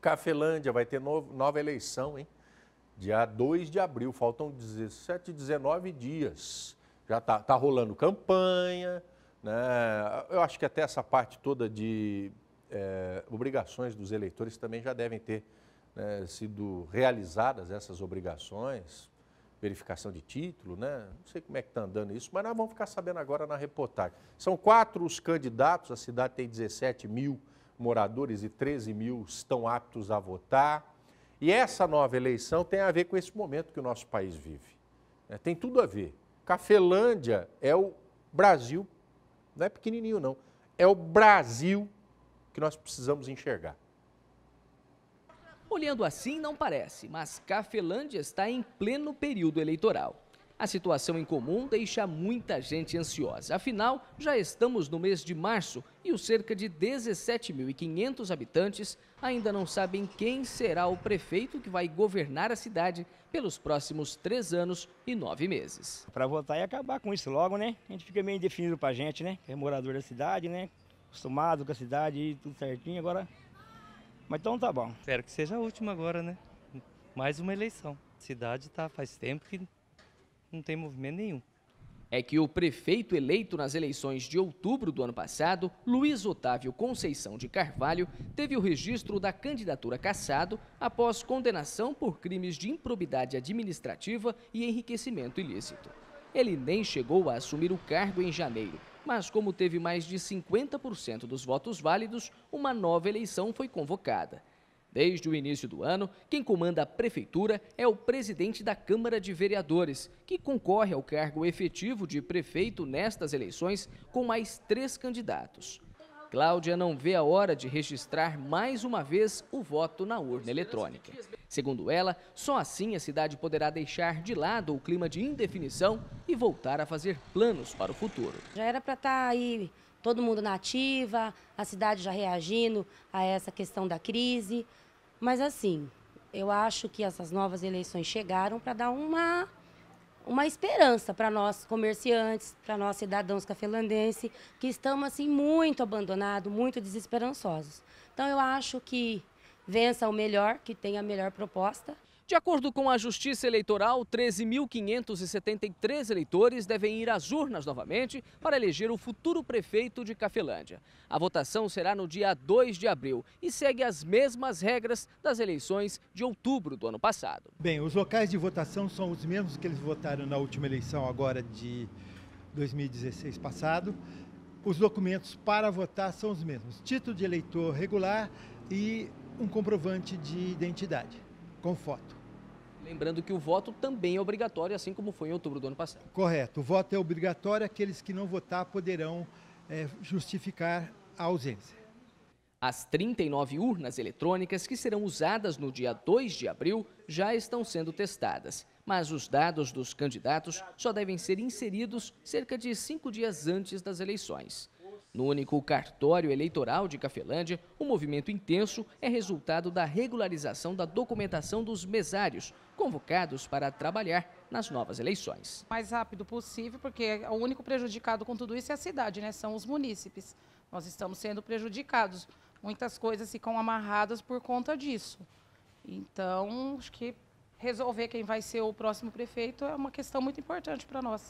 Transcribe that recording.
Cafelândia vai ter novo, nova eleição, hein? Dia 2 de abril, faltam 17, 19 dias. Já está tá rolando campanha, né? Eu acho que até essa parte toda de é, obrigações dos eleitores também já devem ter né, sido realizadas essas obrigações, verificação de título, né? Não sei como é que está andando isso, mas nós vamos ficar sabendo agora na reportagem. São quatro os candidatos, a cidade tem 17 mil moradores e 13 mil estão aptos a votar. E essa nova eleição tem a ver com esse momento que o nosso país vive. É, tem tudo a ver. Cafelândia é o Brasil, não é pequenininho não, é o Brasil que nós precisamos enxergar. Olhando assim, não parece, mas Cafelândia está em pleno período eleitoral. A situação em comum deixa muita gente ansiosa. Afinal, já estamos no mês de março e os cerca de 17.500 habitantes ainda não sabem quem será o prefeito que vai governar a cidade pelos próximos três anos e nove meses. Para votar e acabar com isso logo, né? A gente fica meio indefinido para a gente, né? É morador da cidade, né? Acostumado com a cidade e tudo certinho. Agora mas então tá bom. Espero que seja a última agora, né? Mais uma eleição. A cidade tá faz tempo que não tem movimento nenhum. É que o prefeito eleito nas eleições de outubro do ano passado, Luiz Otávio Conceição de Carvalho, teve o registro da candidatura cassado após condenação por crimes de improbidade administrativa e enriquecimento ilícito. Ele nem chegou a assumir o cargo em janeiro, mas como teve mais de 50% dos votos válidos, uma nova eleição foi convocada. Desde o início do ano, quem comanda a prefeitura é o presidente da Câmara de Vereadores, que concorre ao cargo efetivo de prefeito nestas eleições com mais três candidatos. Cláudia não vê a hora de registrar mais uma vez o voto na urna eletrônica. Segundo ela, só assim a cidade poderá deixar de lado o clima de indefinição e voltar a fazer planos para o futuro. Já era para estar tá aí todo mundo na ativa, a cidade já reagindo a essa questão da crise. Mas assim, eu acho que essas novas eleições chegaram para dar uma uma esperança para nós comerciantes, para nós cidadãos cafelandenses, que estamos assim muito abandonados, muito desesperançosos. Então eu acho que vença o melhor, que tenha a melhor proposta. De acordo com a Justiça Eleitoral, 13.573 eleitores devem ir às urnas novamente para eleger o futuro prefeito de Cafelândia. A votação será no dia 2 de abril e segue as mesmas regras das eleições de outubro do ano passado. Bem, os locais de votação são os mesmos que eles votaram na última eleição, agora de 2016 passado. Os documentos para votar são os mesmos: título de eleitor regular e um comprovante de identidade com foto. Lembrando que o voto também é obrigatório, assim como foi em outubro do ano passado. Correto. O voto é obrigatório, aqueles que não votar poderão é, justificar a ausência. As 39 urnas eletrônicas que serão usadas no dia 2 de abril já estão sendo testadas, mas os dados dos candidatos só devem ser inseridos cerca de cinco dias antes das eleições. No único cartório eleitoral de Cafelândia, o um movimento intenso é resultado da regularização da documentação dos mesários, convocados para trabalhar nas novas eleições. O mais rápido possível, porque o único prejudicado com tudo isso é a cidade, né? são os munícipes. Nós estamos sendo prejudicados. Muitas coisas ficam amarradas por conta disso. Então, acho que resolver quem vai ser o próximo prefeito é uma questão muito importante para nós.